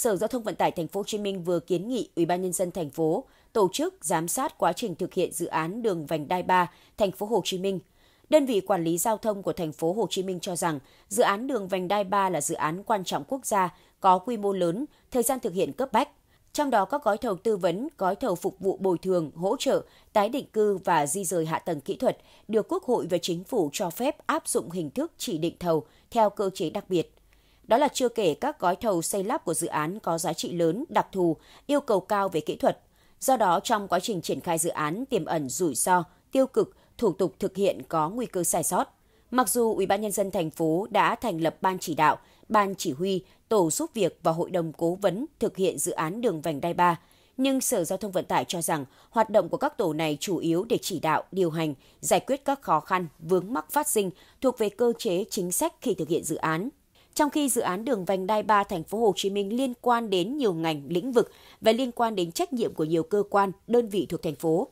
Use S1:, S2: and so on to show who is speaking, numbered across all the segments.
S1: Sở Giao thông Vận tải Thành phố Hồ Chí Minh vừa kiến nghị Ủy ban nhân dân thành phố tổ chức giám sát quá trình thực hiện dự án đường vành đai 3 Thành phố Hồ Chí Minh. Đơn vị quản lý giao thông của thành phố Hồ Chí Minh cho rằng dự án đường vành đai 3 là dự án quan trọng quốc gia, có quy mô lớn, thời gian thực hiện cấp bách. Trong đó các gói thầu tư vấn, gói thầu phục vụ bồi thường, hỗ trợ, tái định cư và di rời hạ tầng kỹ thuật được Quốc hội và Chính phủ cho phép áp dụng hình thức chỉ định thầu theo cơ chế đặc biệt – đó là chưa kể các gói thầu xây lắp của dự án có giá trị lớn, đặc thù, yêu cầu cao về kỹ thuật. Do đó, trong quá trình triển khai dự án tiềm ẩn rủi ro, tiêu cực, thủ tục thực hiện có nguy cơ sai sót. Mặc dù Ủy ban nhân dân thành phố đã thành lập ban chỉ đạo, ban chỉ huy, tổ giúp việc và hội đồng cố vấn thực hiện dự án đường vành đai 3, nhưng Sở Giao thông Vận tải cho rằng hoạt động của các tổ này chủ yếu để chỉ đạo, điều hành, giải quyết các khó khăn, vướng mắc phát sinh thuộc về cơ chế chính sách khi thực hiện dự án trong khi dự án đường vành đai 3 thành phố Hồ Chí Minh liên quan đến nhiều ngành, lĩnh vực và liên quan đến trách nhiệm của nhiều cơ quan, đơn vị thuộc thành phố.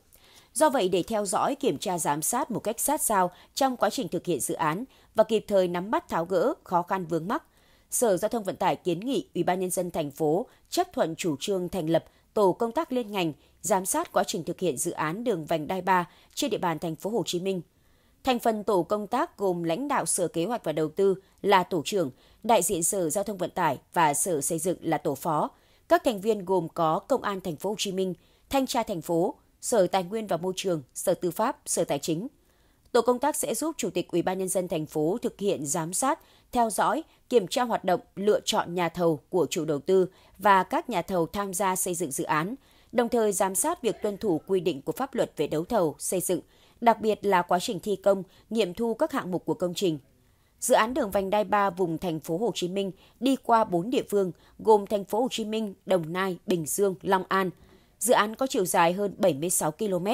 S1: Do vậy, để theo dõi, kiểm tra giám sát một cách sát sao trong quá trình thực hiện dự án và kịp thời nắm bắt tháo gỡ khó khăn vướng mắc, Sở Giao thông Vận tải kiến nghị Ủy ban nhân dân thành phố chấp thuận chủ trương thành lập tổ công tác liên ngành giám sát quá trình thực hiện dự án đường vành đai 3 trên địa bàn thành phố Hồ Chí Minh – Thành phần tổ công tác gồm lãnh đạo Sở Kế hoạch và Đầu tư là tổ trưởng, đại diện Sở Giao thông Vận tải và Sở Xây dựng là tổ phó. Các thành viên gồm có Công an thành phố Hồ Chí Minh, Thanh tra thành phố, Sở Tài nguyên và Môi trường, Sở Tư pháp, Sở Tài chính. Tổ công tác sẽ giúp Chủ tịch Ủy ban nhân dân thành phố thực hiện giám sát, theo dõi, kiểm tra hoạt động lựa chọn nhà thầu của chủ đầu tư và các nhà thầu tham gia xây dựng dự án, đồng thời giám sát việc tuân thủ quy định của pháp luật về đấu thầu, xây dựng, đặc biệt là quá trình thi công, nghiệm thu các hạng mục của công trình. Dự án đường vành đai 3 vùng thành phố Hồ Chí Minh đi qua 4 địa phương gồm thành phố Hồ Chí Minh, Đồng Nai, Bình Dương, Long An. Dự án có chiều dài hơn 76 km,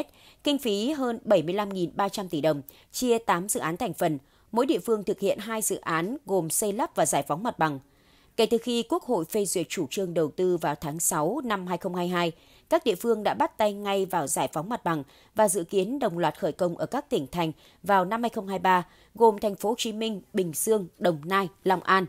S1: kinh phí hơn 75.300 tỷ đồng, chia 8 dự án thành phần. Mỗi địa phương thực hiện 2 dự án gồm xây lắp và giải phóng mặt bằng. Kể từ khi Quốc hội phê duyệt chủ trương đầu tư vào tháng 6 năm 2022, các địa phương đã bắt tay ngay vào giải phóng mặt bằng và dự kiến đồng loạt khởi công ở các tỉnh thành vào năm 2023, gồm thành phố Hồ Chí Minh, Bình Dương, Đồng Nai, Long An,